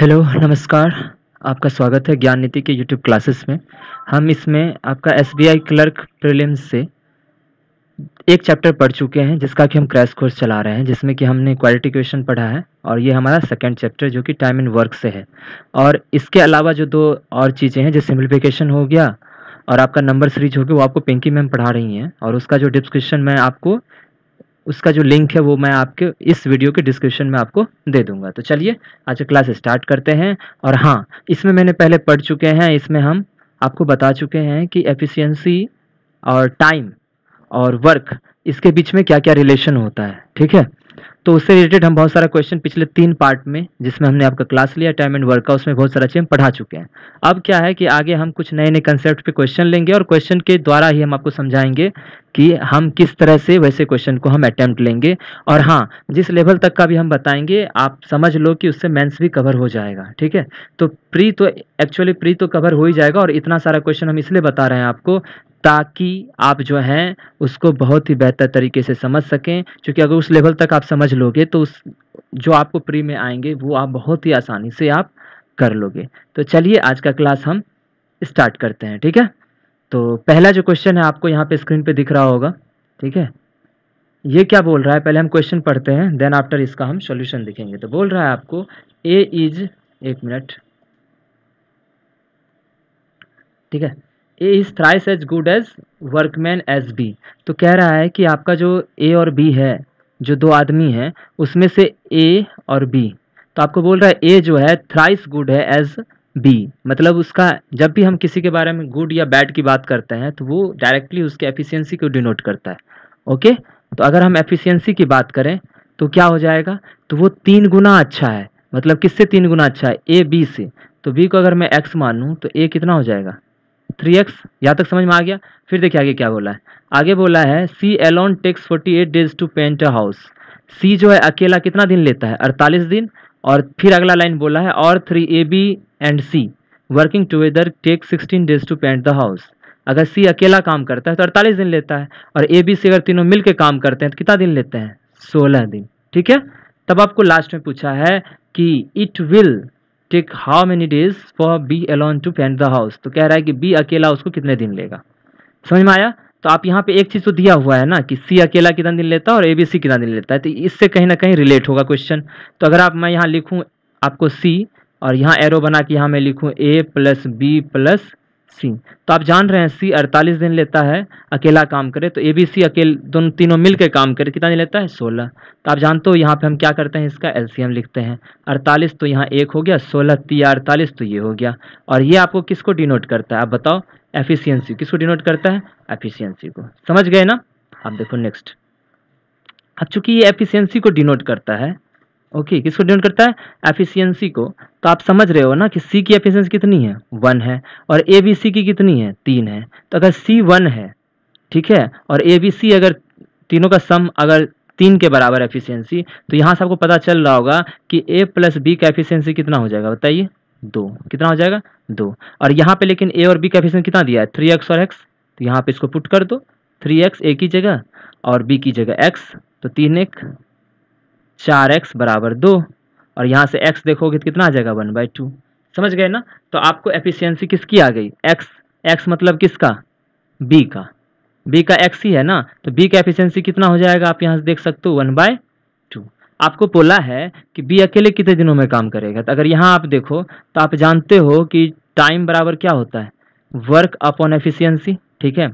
hello नमस्कार आपका स्वागत है ज्ञान नीति के यूट्यूब क्लासेस में हम इसमें आपका एस क्लर्क प्रीलिम्स से एक चैप्टर पढ़ चुके हैं जिसका कि हम क्रैश कोर्स चला रहे हैं जिसमें कि हमने क्वालिटी क्वेश्चन पढ़ा है और ये हमारा सेकंड चैप्टर जो कि टाइम एंड वर्क से है और इसके अलावा जो दो और चीज़ें हैं जैसे सिम्प्लीफिकेशन हो गया और आपका नंबर सीरीज हो गया वो आपको पिंकी मैम पढ़ा रही हैं और उसका जो डिस्क्रिप्शन मैं आपको उसका जो लिंक है वो मैं आपके इस वीडियो के डिस्क्रिप्शन में आपको दे दूंगा तो चलिए आज का क्लास स्टार्ट करते हैं और हाँ इसमें मैंने पहले पढ़ चुके हैं इसमें हम आपको बता चुके हैं कि एफिशिएंसी और टाइम और वर्क इसके बीच में क्या क्या रिलेशन होता है ठीक है तो उससे रिलेटेड हम बहुत सारा क्वेश्चन पिछले तीन पार्ट में जिसमें हमने आपका क्लास लिया टाइम एंड वर्क का उसमें बहुत सारा चीज़ पढ़ा चुके हैं अब क्या है कि आगे हम कुछ नए नए कंसेप्ट पे क्वेश्चन लेंगे और क्वेश्चन के द्वारा ही हम आपको समझाएंगे कि हम किस तरह से वैसे क्वेश्चन को हम अटैम्प्ट लेंगे और हाँ जिस लेवल तक का भी हम बताएंगे आप समझ लो कि उससे मेंस भी कवर हो जाएगा ठीक है तो प्री तो एक्चुअली प्री तो कवर हो ही जाएगा और इतना सारा क्वेश्चन हम इसलिए बता रहे हैं आपको ताकि आप जो हैं उसको बहुत ही बेहतर तरीके से समझ सकें क्योंकि अगर उस लेवल तक आप समझ लोगे तो उस जो आपको प्री में आएंगे वो आप बहुत ही आसानी से आप कर लोगे तो चलिए आज का क्लास हम स्टार्ट करते हैं ठीक है तो पहला जो क्वेश्चन है आपको यहाँ पे स्क्रीन पे दिख रहा होगा ठीक है ये क्या बोल रहा है पहले हम क्वेश्चन पढ़ते हैं देन आफ्टर इसका हम सॉल्यूशन दिखेंगे तो बोल रहा है आपको ए इज एक मिनट ठीक है A is thrice as good as workman as B तो कह रहा है कि आपका जो ए और बी है जो दो आदमी हैं उसमें से ए और बी तो आपको बोल रहा है ए जो है थ्राइस गुड है एज बी मतलब उसका जब भी हम किसी के बारे में गुड या बैड की बात करते हैं तो वो डायरेक्टली उसके एफिशिएंसी को डिनोट करता है ओके तो अगर हम एफिशिएंसी की बात करें तो क्या हो जाएगा तो वो तीन गुना अच्छा है मतलब किससे तीन गुना अच्छा है ए बी से तो बी को अगर मैं एक्स मान लूँ तो ए कितना हो जाएगा थ्री एक्स यहाँ तक समझ में आ गया फिर देखिए आगे क्या बोला है आगे बोला है C alone takes forty eight days to paint a house C जो है अकेला कितना दिन लेता है अड़तालीस दिन और फिर अगला लाइन बोला है और three A B and C working together take sixteen days to paint the house अगर सी अकेला काम करता है तो अड़तालीस दिन लेता है और ए बी सी अगर तीनों मिल काम करते हैं तो कितना दिन लेते हैं सोलह दिन ठीक है तब आपको लास्ट में पूछा है कि it will take how many days for B alone to paint the house तो कह रहा है कि बी अकेला उसको कितने दिन लेगा समझ में आया तो आप यहाँ पे एक चीज़ तो दिया हुआ है ना कि सी अकेला कितना दिन लेता है और ए बी सी कितना दिन लेता है तो इससे कहीं ना कहीं रिलेट होगा क्वेश्चन तो अगर आप मैं यहाँ लिखूँ आपको सी और यहाँ एरो बना के यहाँ मैं लिखूँ A plus B plus C तो आप जान रहे हैं सी अड़तालीस दिन लेता है अकेला काम करे तो ए बी सी अकेले दोनों तीनों मिलकर काम करे कितना दिन लेता है सोलह तो आप जानते हो यहाँ पे हम क्या करते हैं इसका एलसीएम लिखते हैं अड़तालीस तो यहाँ एक हो गया सोलह ती अड़तालीस तो ये हो गया और ये आपको किसको डिनोट करता है आप बताओ एफिशियंसी किसको डिनोट करता है एफिशियंसी को समझ गए ना आप देखो नेक्स्ट अब चूंकि ये एफिशियंसी को डिनोट करता है ओके okay, किसको डिनोट करता है एफिशियंसी को तो आप समझ रहे हो ना कि सी की एफिशिएंसी कितनी है वन है और ए बी सी की कितनी है तीन है तो अगर सी वन है ठीक है और ए बी सी अगर तीनों का सम अगर तीन के बराबर एफिशिएंसी तो यहाँ से आपको पता चल रहा होगा कि ए प्लस बी का एफिशिएंसी कितना हो जाएगा बताइए दो कितना हो जाएगा दो और यहाँ पे लेकिन ए और बी का एफिशिएंसी कितना दिया है थ्री एक्स और एक्स तो यहाँ पे इसको पुट कर दो थ्री एक्स ए की जगह और बी की जगह एक्स तो तीन एक चार एक्स बराबर दो और यहाँ से एक्स देखोगे तो कितना आ जाएगा वन बाई टू समझ गए ना तो आपको एफिशियंसी किसकी आ गई एक्स एक्स मतलब किसका बी का बी का एक्स ही है ना तो बी का एफिशियंसी कितना हो जाएगा आप यहाँ से देख सकते हो वन बाय टू आपको बोला है कि बी अकेले कितने दिनों में काम करेगा तो अगर यहाँ आप देखो तो आप जानते हो कि टाइम बराबर क्या होता है वर्क अपॉन एफिशियंसी ठीक है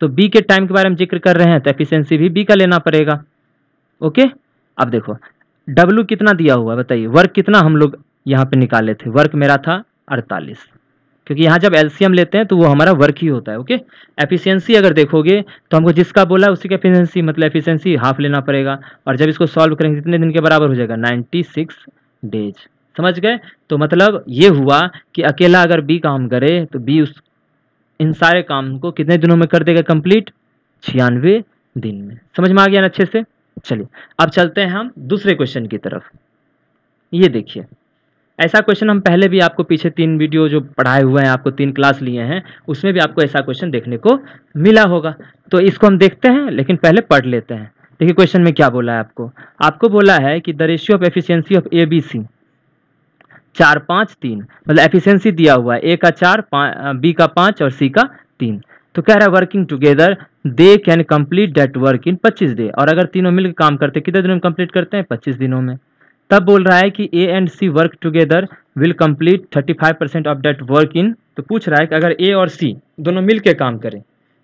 तो बी के टाइम के बारे में जिक्र कर रहे हैं तो एफिशियंसी भी बी का लेना पड़ेगा ओके अब देखो W कितना दिया हुआ है बताइए वर्क कितना हम लोग यहाँ पे निकाले थे वर्क मेरा था अड़तालीस क्योंकि यहाँ जब एलसीएम लेते हैं तो वो हमारा वर्क ही होता है ओके एफिशिएंसी अगर देखोगे तो हमको जिसका बोला उसी की एफिशिएंसी मतलब एफिशिएंसी हाफ लेना पड़ेगा और जब इसको सॉल्व करेंगे कितने दिन के बराबर हो जाएगा नाइन्टी सिक्स डेज समझ गए तो मतलब ये हुआ कि अकेला अगर बी काम करे तो बी उस इन सारे काम को कितने दिनों में कर देगा कंप्लीट छियानवे दिन में समझ में आ गया ना अच्छे से चलिए अब चलते हैं हम दूसरे क्वेश्चन की तरफ ये देखिए ऐसा क्वेश्चन हम पहले भी आपको पीछे तीन वीडियो जो पढ़ाए हुए हैं आपको तीन क्लास लिए हैं उसमें भी आपको ऐसा क्वेश्चन देखने को मिला होगा तो इसको हम देखते हैं लेकिन पहले पढ़ लेते हैं देखिए क्वेश्चन में क्या बोला है आपको आपको बोला है कि the ratio of efficiency of A B C चार पाँच तीन मतलब एफिशियंसी दिया हुआ है ए का चार बी का पाँच और सी का तीन तो कह रहा है working together they can complete that work in 25 day और अगर तीनों मिलकर काम करते कितने दिनों में कंप्लीट करते हैं 25 दिनों में तब बोल रहा है कि A and C work together will complete 35 percent of that work in तो पूछ रहा है कि अगर ए और सी दोनों मिलकर काम करें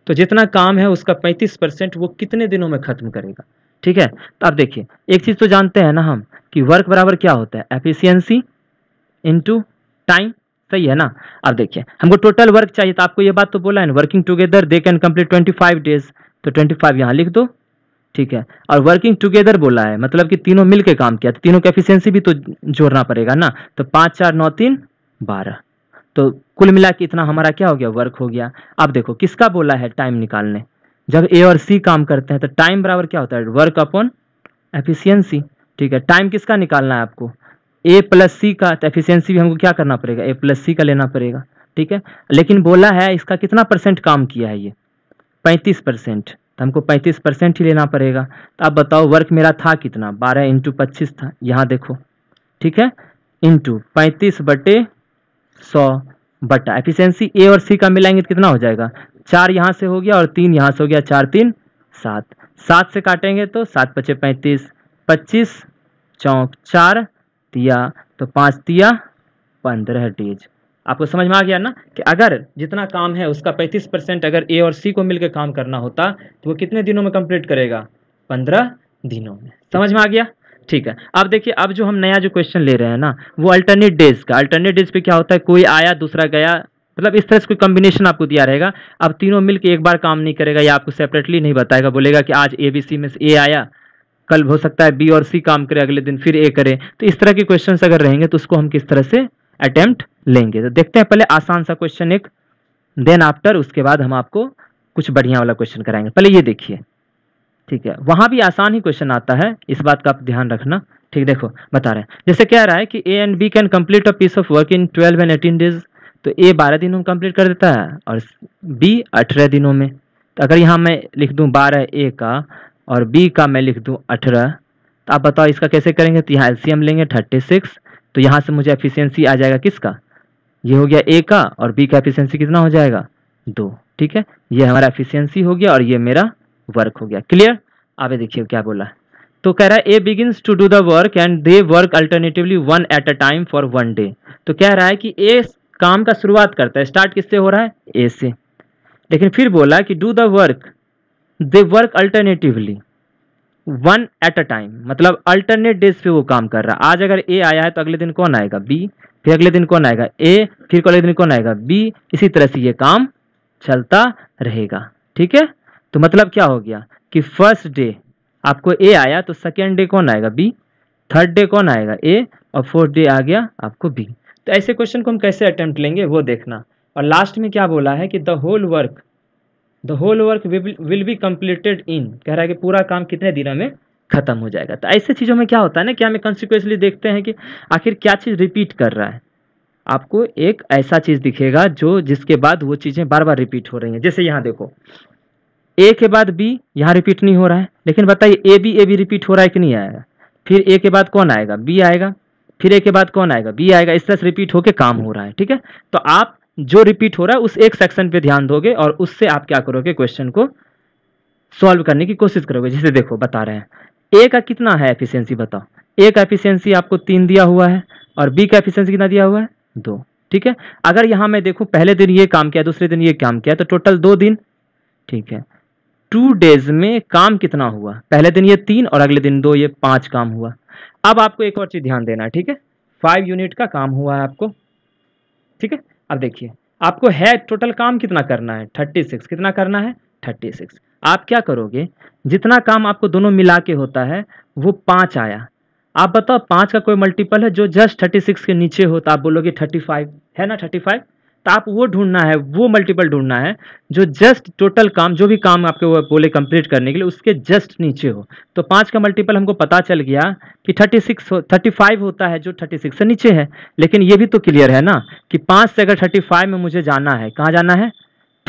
तो जितना काम है उसका 35 परसेंट वो कितने दिनों में ख़त्म करेगा ठीक है तो आप देखिए एक चीज़ तो जानते हैं ना हम कि वर्क बराबर क्या होता है एफिशियंसी इनटू टाइम सही है ना अब देखिए हमको टोटल वर्क चाहिए तो आपको ये बात तो बोला है ना working together they can complete twenty five days तो ट्वेंटी फाइव यहाँ लिख दो ठीक है और वर्किंग टुगेदर बोला है मतलब कि तीनों मिलके काम किया तो तीनों की एफिशियंसी भी तो जोड़ना पड़ेगा ना तो पाँच चार नौ तीन बारह तो कुल मिला के इतना हमारा क्या हो गया वर्क हो गया अब देखो किसका बोला है टाइम निकालने जब ए और सी काम करते हैं तो टाइम बराबर क्या होता है वर्क अपॉन एफिशियंसी ठीक है टाइम किसका निकालना है आपको ए प्लस सी का तो एफिशिएंसी भी हमको क्या करना पड़ेगा ए प्लस सी का लेना पड़ेगा ठीक है लेकिन बोला है इसका कितना परसेंट काम किया है ये पैंतीस परसेंट तो हमको पैंतीस परसेंट ही लेना पड़ेगा तो आप बताओ वर्क मेरा था कितना बारह इंटू पच्चीस था यहाँ देखो ठीक है इंटू पैंतीस बटे सौ बटा एफिशियंसी ए और सी का मिलाएंगे तो कितना हो जाएगा चार यहाँ से हो गया और तीन यहाँ से हो गया चार तीन सात सात से काटेंगे तो सात पचे पैंतीस पच्चीस चौंक चार तिया तो पाँच तिया पंद्रह डेज आपको समझ में आ गया ना कि अगर जितना काम है उसका 35 परसेंट अगर ए और सी को मिलकर काम करना होता तो वो कितने दिनों में कंप्लीट करेगा पंद्रह दिनों में समझ में आ गया ठीक है अब देखिए अब जो हम नया जो क्वेश्चन ले रहे हैं ना वो अल्टरनेट डेज का अल्टरनेट डेज पे क्या होता है कोई आया दूसरा गया मतलब इस तरह से कोई कॉम्बिनेशन आपको दिया रहेगा अब तीनों मिलकर एक बार काम नहीं करेगा या आपको सेपरेटली नहीं बताएगा बोलेगा कि आज ए बी सी में से ए आया कल हो सकता है बी और सी काम करे अगले दिन फिर ए करे तो इस तरह के क्वेश्चन अगर रहेंगे तो उसको हम किस तरह से अटेम्प्ट लेंगे तो देखते हैं पहले आसान सा क्वेश्चन एक देन आफ्टर उसके बाद हम आपको कुछ बढ़िया वाला क्वेश्चन कराएंगे पहले ये देखिए ठीक है वहाँ भी आसान ही क्वेश्चन आता है इस बात का आप ध्यान रखना ठीक देखो बता रहे हैं जैसे कह रहा है कि A and B can complete a piece of work in twelve and eighteen days तो ए बारह दिनों में कंप्लीट कर देता है और बी अठारह दिनों में तो अगर यहाँ मैं लिख दूँ बारह ए का और बी का मैं लिख दूँ अठारह तो आप बताओ इसका कैसे करेंगे तो यहाँ एलसीएम लेंगे थर्टी सिक्स तो यहाँ से मुझे एफिशिएंसी आ जाएगा किसका ये हो गया ए का और बी का एफिशिएंसी कितना हो जाएगा दो ठीक है ये हमारा एफिशिएंसी हो गया और ये मेरा वर्क हो गया क्लियर आप देखिए क्या बोला तो कह रहा है A begins to do the work and they work alternatively one at a time for one day तो कह रहा है कि ए काम का शुरुआत करता है स्टार्ट किससे हो रहा है ए से लेकिन फिर बोला कि do the work they work alternatively one at a time मतलब अल्टरनेट डेज पे वो काम कर रहा है आज अगर ए आया है तो अगले दिन कौन आएगा बी फिर अगले दिन कौन आएगा ए फिर अगले दिन कौन आएगा बी इसी तरह से ये काम चलता रहेगा ठीक है तो मतलब क्या हो गया कि फर्स्ट डे आपको ए आया तो सेकेंड डे कौन आएगा बी थर्ड डे कौन आएगा ए और फोर्थ डे आ गया आपको बी तो ऐसे क्वेश्चन को हम कैसे अटैम्प्ट लेंगे वो देखना और लास्ट में क्या बोला है कि the whole work the whole work will be completed in कह रहा है कि पूरा काम कितने दिनों में खत्म हो जाएगा तो ऐसे चीज़ों में क्या होता है ना कि हमें कंसिक्वेंसली देखते हैं कि आखिर क्या चीज़ रिपीट कर रहा है आपको एक ऐसा चीज़ दिखेगा जो जिसके बाद वो चीज़ें बार बार रिपीट हो रही हैं जैसे यहाँ देखो ए के बाद बी यहाँ रिपीट नहीं हो रहा है लेकिन बताइए A B A B repeat हो रहा है कि नहीं आएगा फिर ए के बाद कौन आएगा बी आएगा फिर ए के बाद कौन आएगा बी आएगा इस तरह से रिपीट होकर काम हो रहा है ठीक है तो आप जो रिपीट हो रहा है उस एक सेक्शन पे ध्यान दोगे और उससे आप क्या करोगे क्वेश्चन को सॉल्व करने की कोशिश करोगे जैसे देखो बता रहे हैं ए का कितना है एफिशिएंसी बताओ ए का एफिशिएंसी आपको तीन दिया हुआ है और बी का एफिशिएंसी कितना दिया हुआ है दो ठीक है अगर यहां मैं देखू पहले दिन ये काम किया दूसरे दिन ये काम किया तो टोटल दो दिन ठीक है टू डेज में काम कितना हुआ पहले दिन ये तीन और अगले दिन दो ये पांच काम हुआ अब आपको एक और चीज़ ध्यान देना है ठीक है फाइव यूनिट का काम हुआ है आपको ठीक है अब देखिए आपको है टोटल काम कितना करना है थर्टी सिक्स कितना करना है थर्टी सिक्स आप क्या करोगे जितना काम आपको दोनों मिला के होता है वो पाँच आया आप बताओ पाँच का कोई मल्टीपल है जो जस्ट थर्टी सिक्स के नीचे हो तो आप बोलोगे थर्टी फाइव है ना थर्टी फाइव तो आप वो ढूंढना है वो मल्टीपल ढूंढना है जो जस्ट टोटल काम जो भी काम आपके वो बोले कंप्लीट करने के लिए उसके जस्ट नीचे हो तो पाँच का मल्टीपल हमको पता चल गया कि थर्टी सिक्स हो थर्टी फाइव होता है जो थर्टी सिक्स से नीचे है लेकिन ये भी तो क्लियर है ना कि पाँच से अगर थर्टी फाइव में मुझे जाना है कहाँ जाना है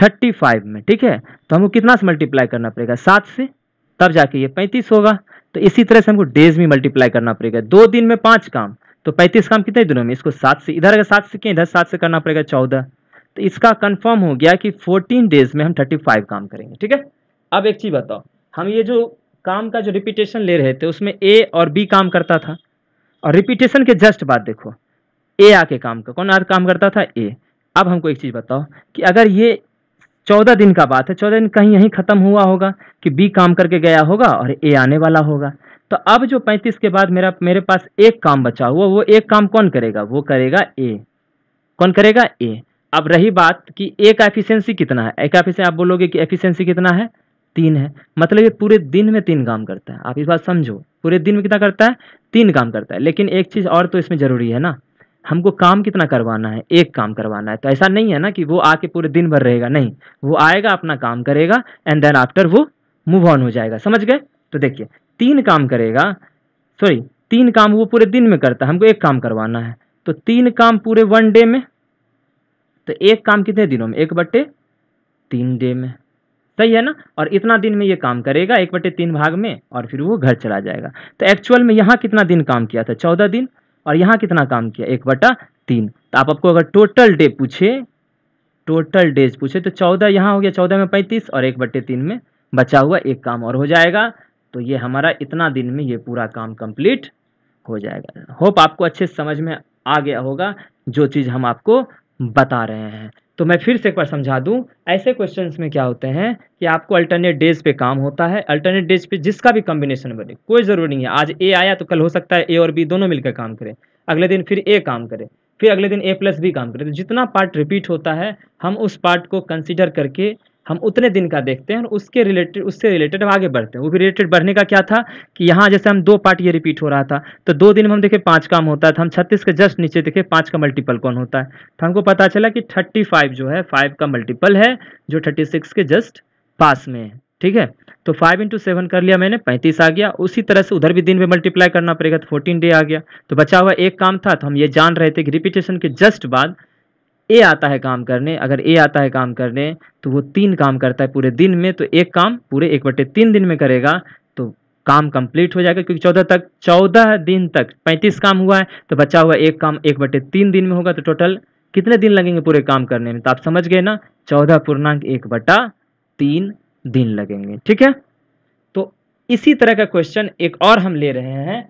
थर्टी फाइव में ठीक है तो हमको कितना से मल्टीप्लाई करना पड़ेगा सात से तब जाके ये पैंतीस होगा तो इसी तरह से हमको डेज में मल्टीप्लाई करना पड़ेगा दो दिन में पाँच काम तो पैंतीस काम कितने दिनों में इसको सात से इधर अगर सात से किए इधर सात से करना पड़ेगा चौदह तो इसका कंफर्म हो गया कि फोर्टीन डेज में हम थर्टी फाइव काम करेंगे ठीक है अब एक चीज़ बताओ हम ये जो काम का जो रिपीटेशन ले रहे थे उसमें ए और बी काम करता था और रिपीटेशन के जस्ट बाद देखो ए आके काम का कौन आज काम करता था ए अब हमको एक चीज़ बताओ कि अगर ये चौदह दिन का बात है चौदह दिन कहीं यहीं ख़त्म हुआ होगा कि बी काम करके गया होगा और ए आने वाला होगा तो अब जो पैंतीस के बाद मेरा मेरे पास एक काम बचा हुआ वो एक काम कौन करेगा वो करेगा ए कौन करेगा ए अब रही बात कि ए का एफिशिएंसी कितना है एक एफिशिएंसी आप बोलोगे कि एफिशिएंसी कितना है तीन है मतलब ये पूरे दिन में तीन काम करता है आप इस बात समझो पूरे दिन में कितना करता है तीन काम करता है लेकिन एक चीज़ और तो इसमें ज़रूरी है ना हमको काम कितना करवाना है एक काम करवाना है तो ऐसा नहीं है ना कि वो आके पूरे दिन भर रहेगा नहीं वो आएगा अपना काम करेगा एंड देन आफ्टर वो मूव ऑन हो जाएगा समझ गए तो देखिए तीन काम करेगा सॉरी तीन काम वो पूरे दिन में करता है हमको एक काम करवाना है तो तीन काम पूरे वन डे में तो एक काम कितने दिनों में एक बट्टे तीन डे में सही है ना और इतना दिन में ये काम करेगा एक बटे तीन भाग में और फिर वो घर चला जाएगा तो एक्चुअल में यहाँ कितना दिन काम किया था चौदह दिन और यहाँ कितना काम किया एक बटा तीन तो आप आपको अगर टोटल डे पूछे टोटल डेज पूछे तो चौदह यहाँ हो गया चौदह में पैंतीस और एक बट्टे तीन में बचा हुआ एक काम और हो जाएगा तो ये हमारा इतना दिन में ये पूरा काम कंप्लीट हो जाएगा होप आपको अच्छे से समझ में आ गया होगा जो चीज़ हम आपको बता रहे हैं तो मैं फिर से एक बार समझा दूं ऐसे क्वेश्चंस में क्या होते हैं कि आपको अल्टरनेट डेज पे काम होता है अल्टरनेट डेज पे जिसका भी कॉम्बिनेशन बने कोई ज़रूरी नहीं है आज ए आया तो कल हो सकता है ए और बी दोनों मिलकर काम करें अगले दिन फिर ए काम करें फिर अगले दिन ए प्लस बी काम करें तो जितना पार्ट रिपीट होता है हम उस पार्ट को कंसिडर करके हम उतने दिन का देखते हैं और उसके रिलेटेड उससे रिलेटेड हम आगे बढ़ते हैं वो भी रिलेटेड बढ़ने का क्या था कि यहाँ जैसे हम दो पार्ट ये रिपीट हो रहा था तो दो दिन में हम देखे पाँच काम होता है तो हम छत्तीस के जस्ट नीचे देखे पाँच का मल्टीपल कौन होता है तो हमको पता चला कि थर्टी फाइव जो है फाइव का मल्टीपल है जो थर्टी सिक्स के जस्ट पास में है ठीक है तो फाइव इंटू सेवन कर लिया मैंने पैंतीस आ गया उसी तरह से उधर भी दिन में मल्टीप्लाई करना पड़ेगा तो फोर्टीन डे आ गया तो बचा हुआ एक काम था तो हम ये जान रहे थे कि रिपीटेशन के जस्ट बाद ए आता है काम करने अगर ए आता है काम करने तो वो तीन काम करता है पूरे दिन में तो एक काम पूरे एक बटे तीन दिन में करेगा तो काम कंप्लीट हो जाएगा क्योंकि चौदह तक चौदह दिन तक पैंतीस काम हुआ है तो बचा हुआ एक काम एक बटे तीन दिन में होगा तो टोटल कितने दिन लगेंगे पूरे काम करने में तो आप समझ गए ना चौदह पूर्णांक एक बटा तीन दिन लगेंगे ठीक है तो इसी तरह का क्वेश्चन एक और हम ले रहे हैं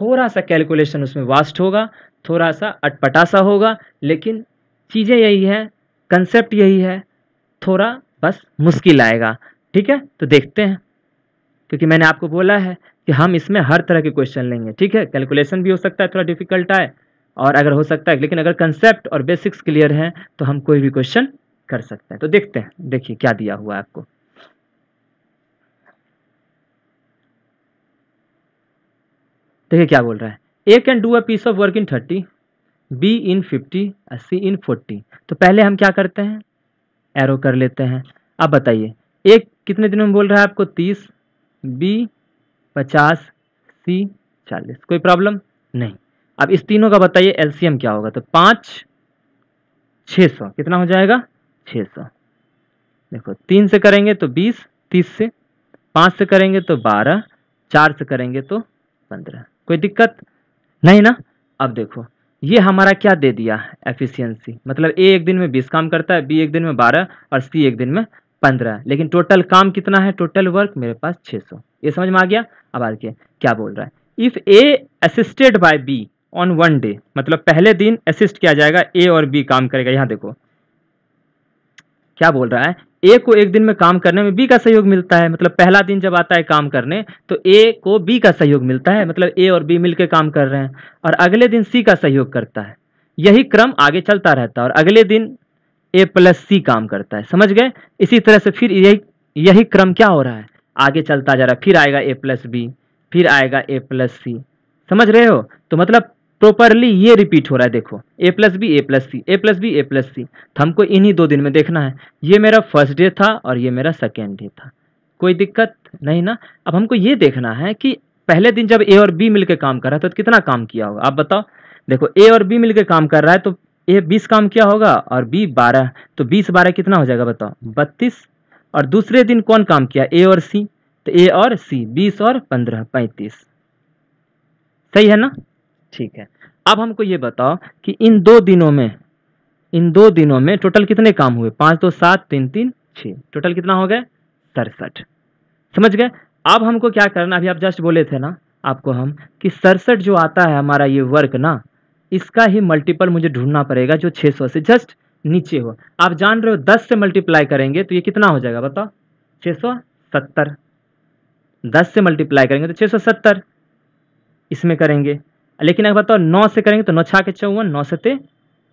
थोड़ा सा कैलकुलेशन उसमें वास्ट होगा थोड़ा सा अटपटा सा होगा लेकिन चीज़ें यही है कंसेप्ट यही है थोड़ा बस मुश्किल आएगा ठीक है तो देखते हैं क्योंकि मैंने आपको बोला है कि हम इसमें हर तरह के क्वेश्चन लेंगे ठीक है कैलकुलेशन भी हो सकता है थोड़ा डिफिकल्ट आए और अगर हो सकता है लेकिन अगर कंसेप्ट और बेसिक्स क्लियर हैं तो हम कोई भी क्वेश्चन कर सकते हैं तो देखते हैं देखिए क्या दिया हुआ है आपको देखिए क्या बोल रहा है A can do a piece of work in thirty B in fifty और सी इन फोर्टी तो पहले हम क्या करते हैं एरो कर लेते हैं अब बताइए एक कितने दिनों में बोल रहा है आपको तीस बी पचास सी चालीस कोई प्रॉब्लम नहीं अब इस तीनों का बताइए एलसीएम क्या होगा तो पाँच छः सौ कितना हो जाएगा छः सौ देखो तीन से करेंगे तो बीस तीस से पाँच से करेंगे तो बारह चार से करेंगे तो पंद्रह कोई दिक्कत नहीं ना अब देखो ये हमारा क्या दे दिया एफिशिएंसी मतलब ए एक दिन में बीस काम करता है बी एक दिन में बारह और सी एक दिन में पंद्रह लेकिन टोटल काम कितना है टोटल वर्क मेरे पास छह सौ ये समझ में आ गया अब आगे क्या बोल रहा है if A assisted by B on one day मतलब पहले दिन असिस्ट किया जाएगा ए और बी काम करेगा यहाँ देखो क्या बोल रहा है ए को एक दिन में काम करने में बी का सहयोग मिलता है मतलब पहला दिन जब आता है काम करने तो ए को बी का सहयोग मिलता है मतलब ए और बी मिलकर काम कर रहे हैं और अगले दिन सी का सहयोग करता है यही क्रम आगे चलता रहता है और अगले दिन ए प्लस सी काम करता है समझ गए इसी तरह से फिर यही यही क्रम क्या हो रहा है आगे चलता जा रहा है फिर आएगा ए प्लस बी फिर आएगा ए प्लस सी समझ रहे हो तो मतलब प्रॉपरली ये रिपीट हो रहा है देखो A plus B A plus C A plus B A plus C तो हमको इन्हीं दो दिन में देखना है ये मेरा फर्स्ट डे था और ये मेरा सेकेंड डे था कोई दिक्कत नहीं ना अब हमको ये देखना है कि पहले दिन जब ए और बी मिलकर काम कर रहा है तो कितना काम किया होगा आप बताओ देखो ए और बी मिलकर काम कर रहा है तो ए बीस काम किया होगा और बी बारह तो बीस बारह कितना हो जाएगा बताओ बत्तीस और दूसरे दिन कौन काम किया ए और सी तो ए और सी बीस और पंद्रह पैंतीस सही है ना ठीक है अब हमको ये बताओ कि इन दो दिनों में इन दो दिनों में टोटल कितने काम हुए पाँच दो सात तीन तीन छः टोटल कितना हो गए सड़सठ समझ गए अब हमको क्या करना अभी आप जस्ट बोले थे ना आपको हम कि सड़सठ जो आता है हमारा ये वर्क ना इसका ही मल्टीपल मुझे ढूंढना पड़ेगा जो 600 से जस्ट नीचे हो आप जान रहे हो 10 से मल्टीप्लाई करेंगे तो ये कितना हो जाएगा बताओ 670 10 से मल्टीप्लाई करेंगे तो 670 इसमें करेंगे लेकिन अगर बताओ नौ से करेंगे तो नौ छा के चौवन नौ सते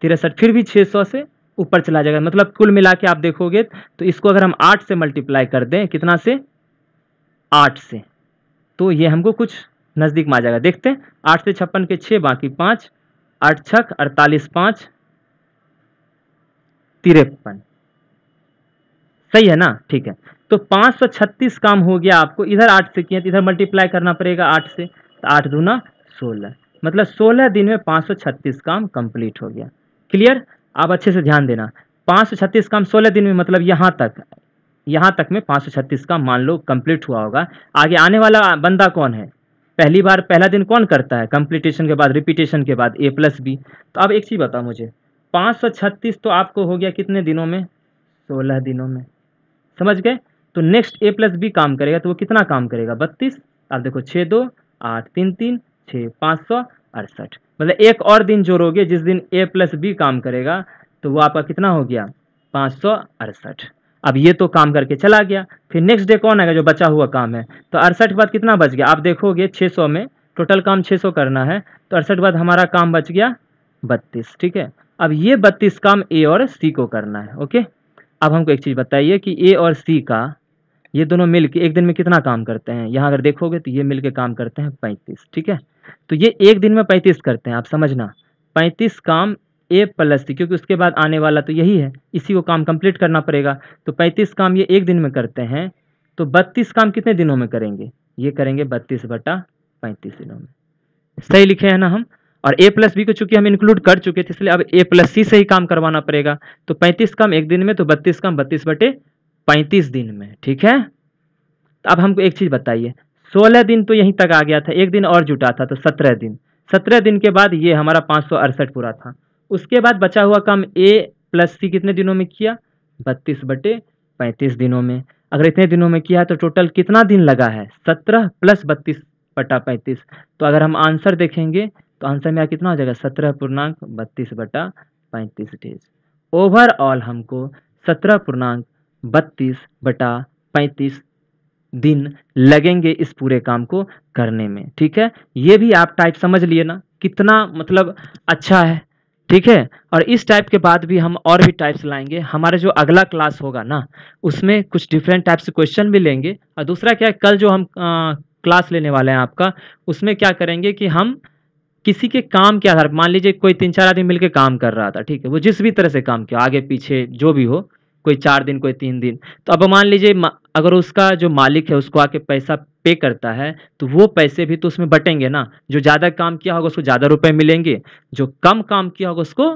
तिरसठ फिर भी छः सौ से ऊपर चला जाएगा मतलब कुल मिला के आप देखोगे तो इसको अगर हम आठ से मल्टीप्लाई कर दें कितना से आठ से तो ये हमको कुछ नज़दीक में आ जाएगा देखते हैं आठ से छप्पन के छः बाकी पाँच आठ छक अड़तालीस पाँच तिरपन सही है ना ठीक है तो पाँच सौ छत्तीस काम हो गया आपको इधर आठ से किया तो इधर मल्टीप्लाई करना पड़ेगा आठ से तो आठ दूना सोलह मतलब 16 दिन में 536 काम कंप्लीट हो गया क्लियर आप अच्छे से ध्यान देना 536 काम 16 दिन में मतलब यहाँ तक यहाँ तक में 536 काम मान लो कंप्लीट हुआ होगा आगे आने वाला बंदा कौन है पहली बार पहला दिन कौन करता है कंप्लीटेशन के बाद रिपीटेशन के बाद ए प्लस बी तो अब एक चीज़ बताओ मुझे 536 तो आपको हो गया कितने दिनों में सोलह दिनों में समझ गए तो नेक्स्ट ए प्लस बी काम करेगा तो वो कितना काम करेगा बत्तीस आप देखो छः दो आठ तीन तीन छः पाँच सौ अड़सठ मतलब एक और दिन जोड़ोगे जिस दिन ए प्लस बी काम करेगा तो वो आपका कितना हो गया पाँच सौ अड़सठ अब ये तो काम करके चला गया फिर नेक्स्ट डे कौन आएगा जो बचा हुआ काम है तो अड़सठ के बाद कितना बच गया आप देखोगे 600 में टोटल काम 600 करना है तो अड़सठ के बाद हमारा काम बच गया बत्तीस ठीक है अब ये बत्तीस काम ए और सी को करना है ओके अब हमको एक चीज़ बताइए कि ए और सी का ये दोनों मिल के एक दिन में कितना काम करते हैं यहाँ अगर देखोगे तो ये मिल काम करते हैं पैंतीस ठीक है तो ये एक दिन में पैंतीस करते हैं आप समझना पैंतीस काम ए प्लस सी क्योंकि उसके बाद आने वाला तो यही है इसी को काम कंप्लीट करना पड़ेगा तो पैंतीस काम ये एक दिन में करते हैं तो बत्तीस काम कितने दिनों में करेंगे ये करेंगे बत्तीस बटा पैंतीस दिनों में सही लिखे हैं ना हम और ए प्लस बी को चूंकि हम इंक्लूड कर चुके थे इसलिए अब ए प्लस सी से ही काम करवाना पड़ेगा तो पैंतीस काम एक दिन में तो बत्तीस काम बत्तीस बटे पैंतीस दिन में ठीक है तो अब हमको एक चीज़ बताइए सोलह दिन तो यहीं तक आ गया था एक दिन और जुटा था तो सत्रह दिन सत्रह दिन के बाद ये हमारा पाँच सौ अड़सठ पूरा था उसके बाद बचा हुआ काम ए प्लस सी कितने दिनों में किया बत्तीस बटे पैंतीस दिनों में अगर इतने दिनों में किया है तो टोटल कितना दिन लगा है सत्रह प्लस बत्तीस बटा पैंतीस तो अगर हम आंसर देखेंगे तो आंसर में कितना हो जाएगा सत्रह पूर्णांक बत्तीस बटा पैंतीस डेज ओवरऑल हमको सत्रह पूर्णांक बत्तीस बटा पैंतीस दिन लगेंगे इस पूरे काम को करने में ठीक है ये भी आप टाइप समझ लिए ना कितना मतलब अच्छा है ठीक है और इस टाइप के बाद भी हम और भी टाइप्स लाएंगे हमारे जो अगला क्लास होगा ना उसमें कुछ डिफरेंट टाइप्स क्वेश्चन भी लेंगे और दूसरा क्या है कल जो हम आ, क्लास लेने वाले हैं आपका उसमें क्या करेंगे कि हम किसी के काम के आधार मान लीजिए कोई तीन चार आदमी मिलकर काम कर रहा था ठीक है वो जिस भी तरह से काम किया आगे पीछे जो भी हो कोई चार दिन कोई तीन दिन तो अब मान लीजिए अगर उसका जो मालिक है उसको आके पैसा पे करता है तो वो पैसे भी तो उसमें बटेंगे ना जो ज़्यादा काम किया होगा उसको ज़्यादा रुपए मिलेंगे जो कम काम किया होगा उसको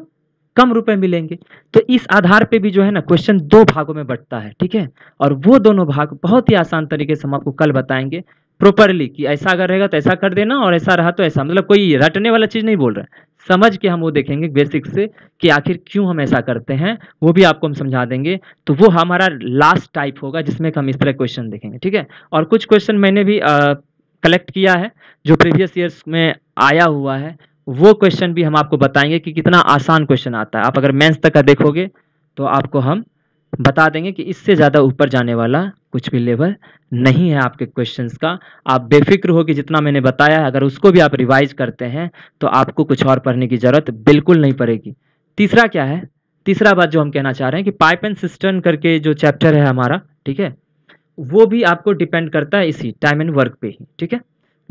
कम रुपए मिलेंगे तो इस आधार पे भी जो है ना क्वेश्चन दो भागों में बटता है ठीक है और वो दोनों भाग बहुत ही आसान तरीके से हम आपको कल बताएंगे प्रॉपरली कि ऐसा अगर रहेगा तो ऐसा कर देना और ऐसा रहा तो ऐसा मतलब कोई रटने वाला चीज़ नहीं बोल रहा है समझ के हम वो देखेंगे बेसिक से कि आखिर क्यों हम ऐसा करते हैं वो भी आपको हम समझा देंगे तो वो हमारा लास्ट टाइप होगा जिसमें हम इस तरह क्वेश्चन देखेंगे ठीक है और कुछ क्वेश्चन मैंने भी कलेक्ट किया है जो प्रीवियस ईयर्स में आया हुआ है वो क्वेश्चन भी हम आपको बताएंगे कि कितना आसान क्वेश्चन आता है आप अगर मेंस तक का देखोगे तो आपको हम बता देंगे कि इससे ज़्यादा ऊपर जाने वाला कुछ भी लेवल नहीं है आपके क्वेश्चंस का आप बेफिक्र हो कि जितना मैंने बताया है अगर उसको भी आप रिवाइज करते हैं तो आपको कुछ और पढ़ने की ज़रूरत बिल्कुल नहीं पड़ेगी तीसरा क्या है तीसरा बात जो हम कहना चाह रहे हैं कि पाइप एंड सिस्टर्न करके जो चैप्टर है हमारा ठीक है वो भी आपको डिपेंड करता है इसी टाइम एंड वर्क पे ही ठीक है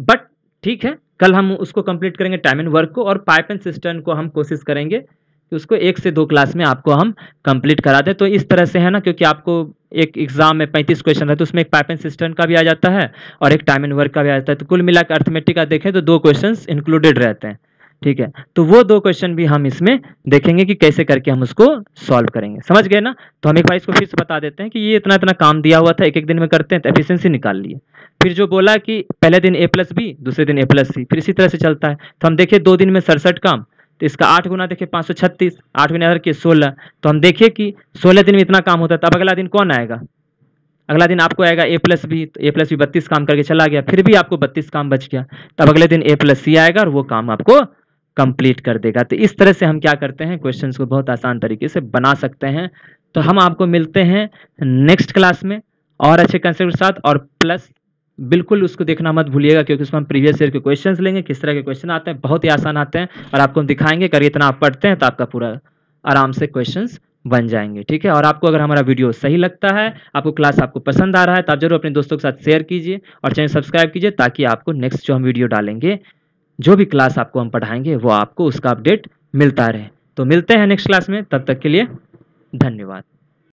बट ठीक है कल हम उसको कंप्लीट करेंगे टाइम एंड वर्क को और पाइप एंड सिस्टर्न को हम कोशिश करेंगे कि उसको एक से दो क्लास में आपको हम कंप्लीट करा दें तो इस तरह से है ना क्योंकि आपको एक एग्जाम में पैंतीस क्वेश्चन रहता है तो उसमें एक पाइप एंड सिस्टम का भी आ जाता है और एक टाइम एंड वर्क का भी आ जाता है तो कुल मिलाकर अर्थमेटिक का देखें तो दो क्वेश्चन इंक्लूडेड रहते हैं ठीक है तो वो दो क्वेश्चन भी हम इसमें देखेंगे कि कैसे करके हम उसको सॉल्व करेंगे समझ गए ना तो हम एक बार इसको फिर से बता देते हैं कि ये इतना इतना काम दिया हुआ था एक एक दिन में करते हैं तो एफिशिएंसी निकाल लिए फिर जो बोला कि पहले दिन ए प्लस बी दूसरे दिन ए प्लस सी फिर इसी तरह से चलता है तो हम देखिए दो दिन में सड़सठ काम तो इसका आठ गुना देखिए पाँच सौ छत्तीस आठ गुना के सोलह तो हम देखिए कि सोलह दिन में इतना काम होता है तब अगला दिन कौन आएगा अगला दिन आपको आएगा ए प्लस बी तो ए प्लस बी बत्तीस काम करके चला गया फिर भी आपको बत्तीस काम बच गया तब अगले दिन ए प्लस सी आएगा और वो काम आपको कंप्लीट कर देगा तो इस तरह से हम क्या करते हैं क्वेश्चंस को बहुत आसान तरीके से बना सकते हैं तो हम आपको मिलते हैं नेक्स्ट क्लास में और अच्छे कंसेप्ट के साथ और प्लस बिल्कुल उसको देखना मत भूलिएगा क्योंकि उसमें हम प्रीवियस ईयर के क्वेश्चंस लेंगे किस तरह के क्वेश्चन आते हैं बहुत ही आसान आते हैं और आपको हम दिखाएंगे अगर इतना आप पढ़ते हैं तो आपका पूरा आराम से क्वेश्चंस बन जाएंगे ठीक है और आपको अगर हमारा वीडियो सही लगता है आपको क्लास आपको पसंद आ रहा है तो आप जरूर अपने दोस्तों के साथ शेयर कीजिए और चैनल सब्सक्राइब कीजिए ताकि आपको नेक्स्ट जो हम वीडियो डालेंगे जो भी क्लास आपको हम पढ़ाएंगे वो आपको उसका अपडेट मिलता रहे तो मिलते हैं नेक्स्ट क्लास में तब तक के लिए धन्यवाद